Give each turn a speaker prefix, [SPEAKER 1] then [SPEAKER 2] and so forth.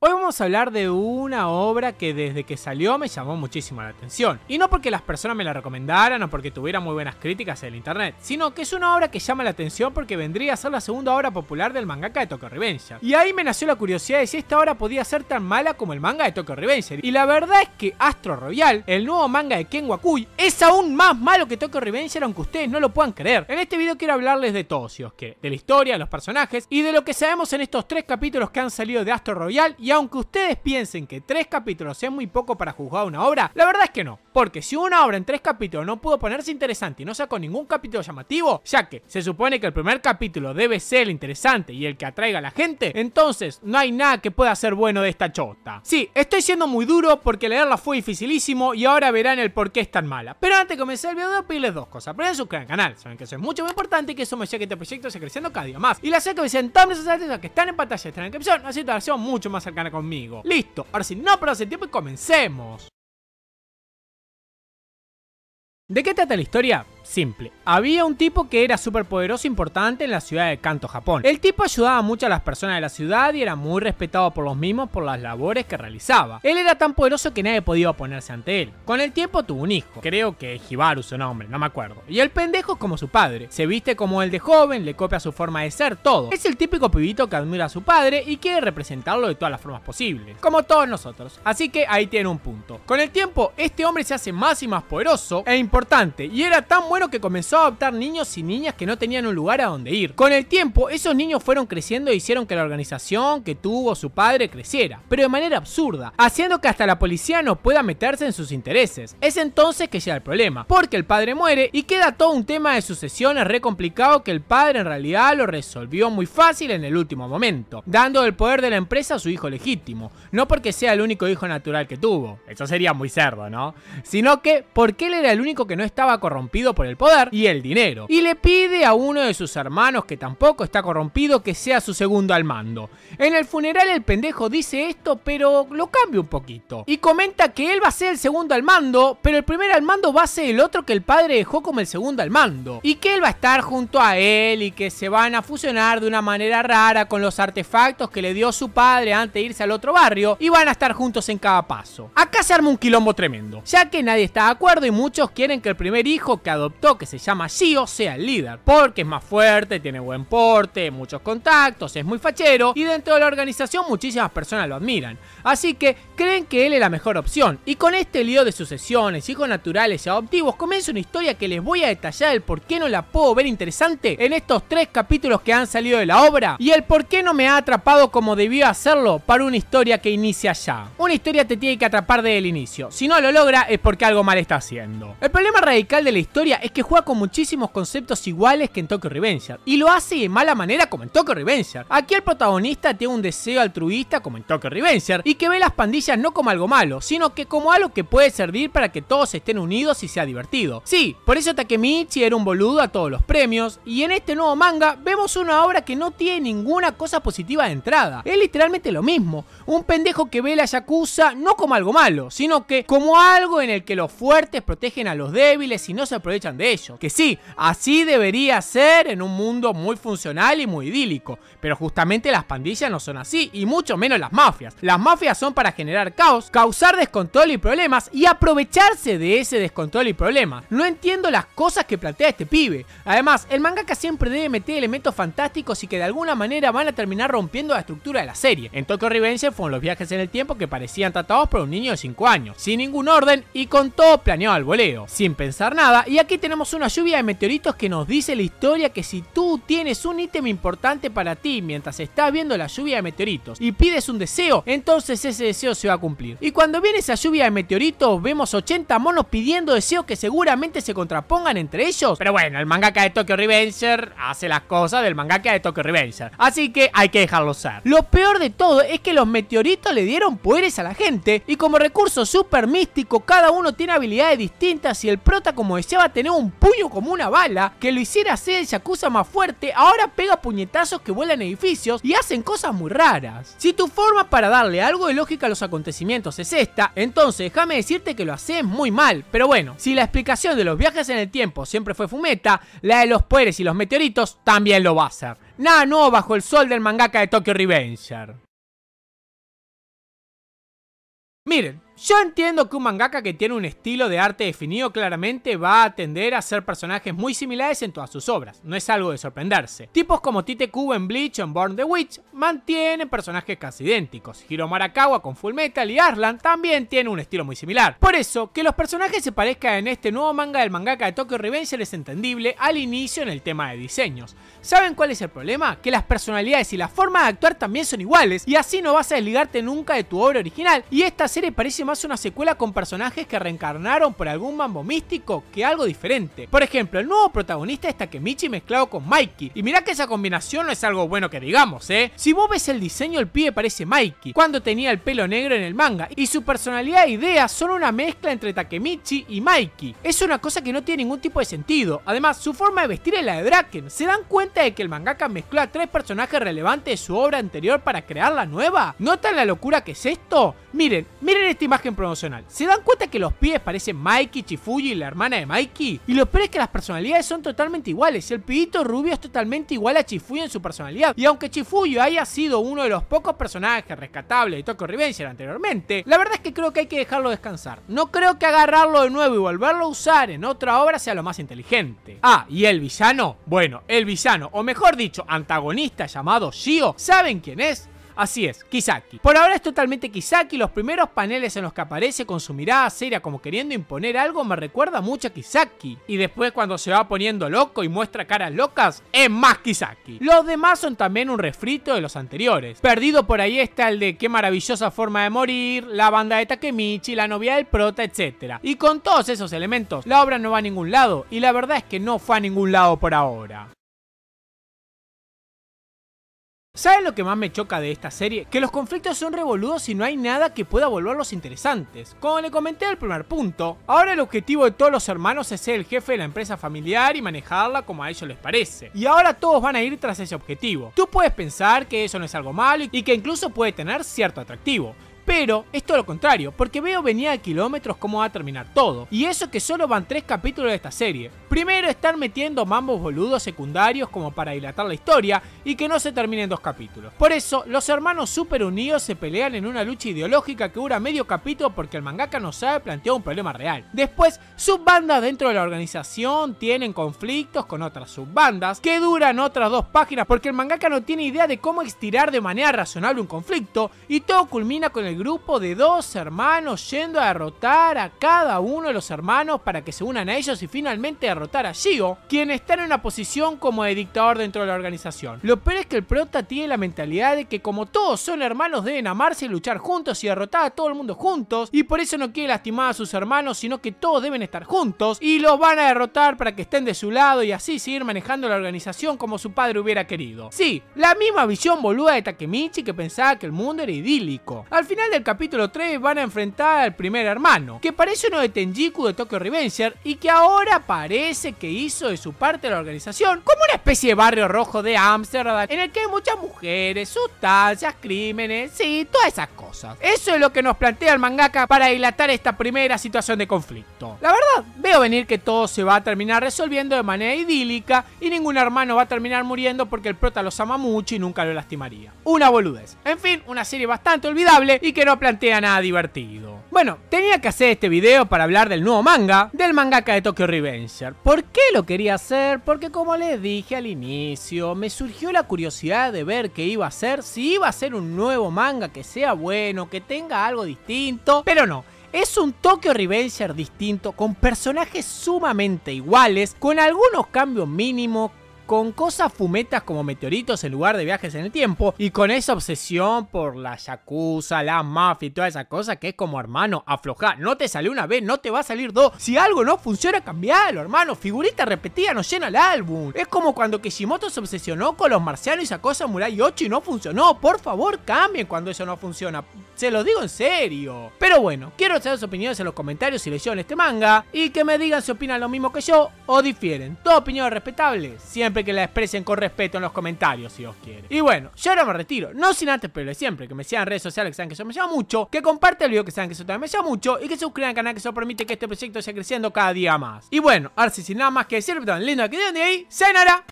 [SPEAKER 1] Hoy vamos a hablar de una obra que desde que salió me llamó muchísimo la atención. Y no porque las personas me la recomendaran o porque tuviera muy buenas críticas en el internet, sino que es una obra que llama la atención porque vendría a ser la segunda obra popular del mangaka de Tokyo Revenger. Y ahí me nació la curiosidad de si esta obra podía ser tan mala como el manga de Tokyo Revenger. Y la verdad es que Astro Royal, el nuevo manga de Ken Wakui, es aún más malo que Tokyo Revenger aunque ustedes no lo puedan creer. En este video quiero hablarles de todos, si os de la historia, de los personajes y de lo que sabemos en estos tres capítulos que han salido de Astro Royal y y aunque ustedes piensen que tres capítulos es muy poco para juzgar una obra, la verdad es que no. Porque si una obra en tres capítulos no pudo ponerse interesante y no sacó ningún capítulo llamativo, ya que se supone que el primer capítulo debe ser el interesante y el que atraiga a la gente, entonces no hay nada que pueda ser bueno de esta chota. Sí, estoy siendo muy duro porque leerla fue dificilísimo y ahora verán el por qué es tan mala. Pero antes de comenzar el video de pedirles dos cosas. Primero suscríbanse al canal, saben que eso es mucho más importante y que eso me ayuda que este proyecto se creciendo cada día más. Y la sé que dicen todas mis sociales que están en pantalla, están en la descripción, así te mucho más cercana conmigo. Listo, ahora si no pero el tiempo y comencemos. ¿De qué trata la historia? Simple. Había un tipo que era súper poderoso e importante en la ciudad de Kanto, Japón. El tipo ayudaba mucho a las personas de la ciudad y era muy respetado por los mismos por las labores que realizaba. Él era tan poderoso que nadie podía oponerse ante él. Con el tiempo tuvo un hijo, creo que Hibaru su nombre, no me acuerdo. Y el pendejo es como su padre. Se viste como el de joven, le copia su forma de ser, todo. Es el típico pibito que admira a su padre y quiere representarlo de todas las formas posibles, como todos nosotros. Así que ahí tiene un punto. Con el tiempo, este hombre se hace más y más poderoso e importante y era tan bueno que comenzó a adoptar niños y niñas que no tenían un lugar a donde ir. Con el tiempo, esos niños fueron creciendo e hicieron que la organización que tuvo su padre creciera, pero de manera absurda, haciendo que hasta la policía no pueda meterse en sus intereses. Es entonces que llega el problema, porque el padre muere y queda todo un tema de sucesiones re complicado que el padre en realidad lo resolvió muy fácil en el último momento, dando el poder de la empresa a su hijo legítimo, no porque sea el único hijo natural que tuvo, eso sería muy cerdo, ¿no? Sino que porque él era el único que no estaba corrompido por el poder y el dinero, y le pide a uno de sus hermanos que tampoco está corrompido que sea su segundo al mando. En el funeral el pendejo dice esto, pero lo cambia un poquito, y comenta que él va a ser el segundo al mando, pero el primer al mando va a ser el otro que el padre dejó como el segundo al mando, y que él va a estar junto a él y que se van a fusionar de una manera rara con los artefactos que le dio su padre antes de irse al otro barrio y van a estar juntos en cada paso. Acá se arma un quilombo tremendo, ya que nadie está de acuerdo y muchos quieren que el primer hijo que que se llama Gio, sea el líder, porque es más fuerte, tiene buen porte, muchos contactos, es muy fachero y dentro de la organización muchísimas personas lo admiran. Así que creen que él es la mejor opción. Y con este lío de sucesiones, hijos naturales y adoptivos, comienza una historia que les voy a detallar el por qué no la puedo ver interesante en estos tres capítulos que han salido de la obra y el por qué no me ha atrapado como debió hacerlo para una historia que inicia ya. Una historia te tiene que atrapar desde el inicio. Si no lo logra es porque algo mal está haciendo. El problema radical de la historia es que juega con muchísimos conceptos iguales que en Tokyo Revenger. Y lo hace de mala manera como en Tokyo Revenger. Aquí el protagonista tiene un deseo altruista como en Tokyo Revenger y que ve las pandillas no como algo malo, sino que como algo que puede servir para que todos estén unidos y sea divertido. Sí, por eso Takemichi era un boludo a todos los premios y en este nuevo manga vemos una obra que no tiene ninguna cosa positiva de entrada. Es literalmente lo mismo, un pendejo que ve la Yakuza no como algo malo, sino que como algo en el que los fuertes protegen a los débiles y no se aprovechan de ellos, Que sí, así debería ser en un mundo muy funcional y muy idílico, pero justamente las pandillas no son así, y mucho menos las mafias. Las mafias son para generar caos, causar descontrol y problemas, y aprovecharse de ese descontrol y problemas. No entiendo las cosas que plantea este pibe. Además, el mangaka siempre debe meter elementos fantásticos y que de alguna manera van a terminar rompiendo la estructura de la serie. En Tokyo Revenge fueron los viajes en el tiempo que parecían tratados por un niño de 5 años, sin ningún orden y con todo planeado al voleo, sin pensar nada, y aquí tenemos una lluvia de meteoritos que nos dice la historia que si tú tienes un ítem importante para ti mientras estás viendo la lluvia de meteoritos y pides un deseo, entonces ese deseo se va a cumplir. Y cuando viene esa lluvia de meteoritos, vemos 80 monos pidiendo deseos que seguramente se contrapongan entre ellos. Pero bueno, el mangaka de Tokyo Revenger hace las cosas del mangaka de Tokyo Revenger. Así que hay que dejarlo ser. Lo peor de todo es que los meteoritos le dieron poderes a la gente y como recurso super místico, cada uno tiene habilidades distintas y el prota como deseaba tener un puño como una bala que lo hiciera hacer el Yakuza más fuerte, ahora pega puñetazos que vuelan edificios y hacen cosas muy raras. Si tu forma para darle algo de lógica a los acontecimientos es esta, entonces déjame decirte que lo haces muy mal. Pero bueno, si la explicación de los viajes en el tiempo siempre fue fumeta, la de los pueres y los meteoritos también lo va a ser. Nada nuevo bajo el sol del mangaka de Tokyo Revenger. Miren, yo entiendo que un mangaka que tiene un estilo de arte definido claramente va a tender a ser personajes muy similares en todas sus obras, no es algo de sorprenderse. Tipos como Tite Kubo en Bleach o en Born the Witch mantienen personajes casi idénticos, Hiro Marakawa con Full Metal y Arlan también tienen un estilo muy similar. Por eso, que los personajes se parezcan en este nuevo manga del mangaka de Tokyo Revenger es entendible al inicio en el tema de diseños. ¿Saben cuál es el problema? Que las personalidades y la forma de actuar también son iguales y así no vas a desligarte nunca de tu obra original y esta serie parece más una secuela con personajes que reencarnaron por algún mambo místico que algo diferente. Por ejemplo, el nuevo protagonista es Takemichi mezclado con Mikey. Y mirá que esa combinación no es algo bueno que digamos, ¿eh? Si vos ves el diseño, el pibe parece Mikey, cuando tenía el pelo negro en el manga. Y su personalidad e idea son una mezcla entre Takemichi y Mikey. Es una cosa que no tiene ningún tipo de sentido. Además, su forma de vestir es la de Draken. ¿Se dan cuenta de que el mangaka mezcló a tres personajes relevantes de su obra anterior para crear la nueva? ¿Notan la locura que es esto? Miren, miren esta imagen promocional. ¿Se dan cuenta que los pies parecen Mikey, Chifuji y la hermana de Mikey? Y lo peor es que las personalidades son totalmente iguales. El pibito rubio es totalmente igual a Chifuji en su personalidad. Y aunque Chifuyo haya sido uno de los pocos personajes rescatables de Tokyo Revenger anteriormente, la verdad es que creo que hay que dejarlo descansar. No creo que agarrarlo de nuevo y volverlo a usar en otra obra sea lo más inteligente. Ah, ¿y el villano? Bueno, el villano, o mejor dicho, antagonista llamado Shio, ¿saben quién es? Así es, Kisaki. Por ahora es totalmente Kisaki, los primeros paneles en los que aparece con su mirada seria como queriendo imponer algo me recuerda mucho a Kisaki. Y después cuando se va poniendo loco y muestra caras locas, es más Kisaki. Los demás son también un refrito de los anteriores. Perdido por ahí está el de qué maravillosa forma de morir, la banda de Takemichi, la novia del prota, etc. Y con todos esos elementos, la obra no va a ningún lado y la verdad es que no fue a ningún lado por ahora. ¿Saben lo que más me choca de esta serie? Que los conflictos son revoludos y no hay nada que pueda volverlos interesantes. Como le comenté al primer punto, ahora el objetivo de todos los hermanos es ser el jefe de la empresa familiar y manejarla como a ellos les parece. Y ahora todos van a ir tras ese objetivo. Tú puedes pensar que eso no es algo malo y que incluso puede tener cierto atractivo, pero es todo lo contrario, porque veo venir a kilómetros cómo va a terminar todo. Y eso que solo van tres capítulos de esta serie. Primero, están metiendo mambos boludos secundarios como para dilatar la historia y que no se terminen dos capítulos. Por eso, los hermanos super unidos se pelean en una lucha ideológica que dura medio capítulo porque el mangaka no sabe plantear un problema real. Después, subbandas dentro de la organización tienen conflictos con otras subbandas que duran otras dos páginas porque el mangaka no tiene idea de cómo estirar de manera razonable un conflicto y todo culmina con el grupo de dos hermanos yendo a derrotar a cada uno de los hermanos para que se unan a ellos y finalmente derrotar a Shio, quien está en una posición como de dictador dentro de la organización. Lo peor es que el prota tiene la mentalidad de que como todos son hermanos deben amarse y luchar juntos y derrotar a todo el mundo juntos y por eso no quiere lastimar a sus hermanos sino que todos deben estar juntos y los van a derrotar para que estén de su lado y así seguir manejando la organización como su padre hubiera querido. Sí, la misma visión boluda de Takemichi que pensaba que el mundo era idílico. Al final del capítulo 3 van a enfrentar al primer hermano, que parece uno de Tenjiku de Tokyo Revenger y que ahora parece ese que hizo de su parte la organización como una especie de barrio rojo de Ámsterdam en el que hay muchas mujeres, sustancias, crímenes, sí, todas esas cosas. Eso es lo que nos plantea el mangaka para dilatar esta primera situación de conflicto. La verdad, veo venir que todo se va a terminar resolviendo de manera idílica y ningún hermano va a terminar muriendo porque el prota los ama mucho y nunca lo lastimaría. Una boludez. En fin, una serie bastante olvidable y que no plantea nada divertido. Bueno, tenía que hacer este video para hablar del nuevo manga, del mangaka de Tokyo Revenger, ¿Por qué lo quería hacer? Porque como les dije al inicio, me surgió la curiosidad de ver qué iba a ser, si iba a ser un nuevo manga que sea bueno, que tenga algo distinto, pero no. Es un Tokyo Revenger distinto, con personajes sumamente iguales, con algunos cambios mínimos, con cosas fumetas como meteoritos en lugar de viajes en el tiempo y con esa obsesión por la yakuza, la mafia y toda esa cosa que es como hermano, aflojá, no te sale una vez, no te va a salir dos, si algo no funciona cambialo hermano, figurita repetida no llena el álbum, es como cuando Kishimoto se obsesionó con los marcianos y sacó Samurai 8 y no funcionó, por favor cambien cuando eso no funciona, se lo digo en serio, pero bueno, quiero saber sus opiniones en los comentarios si en este manga y que me digan si opinan lo mismo que yo o difieren, toda opinión respetable, siempre que la expresen con respeto en los comentarios, si os quiere. Y bueno, yo ahora me retiro. No sin antes, pero de siempre, que me sigan redes sociales, que saben que eso me llama mucho, que compartan el video, que saben que eso también me llama mucho, y que suscriban al canal, que eso permite que este proyecto Sea creciendo cada día más. Y bueno, ahora sí, sin nada más que decir, pero tan lindo que de ahí, ¡Cenara!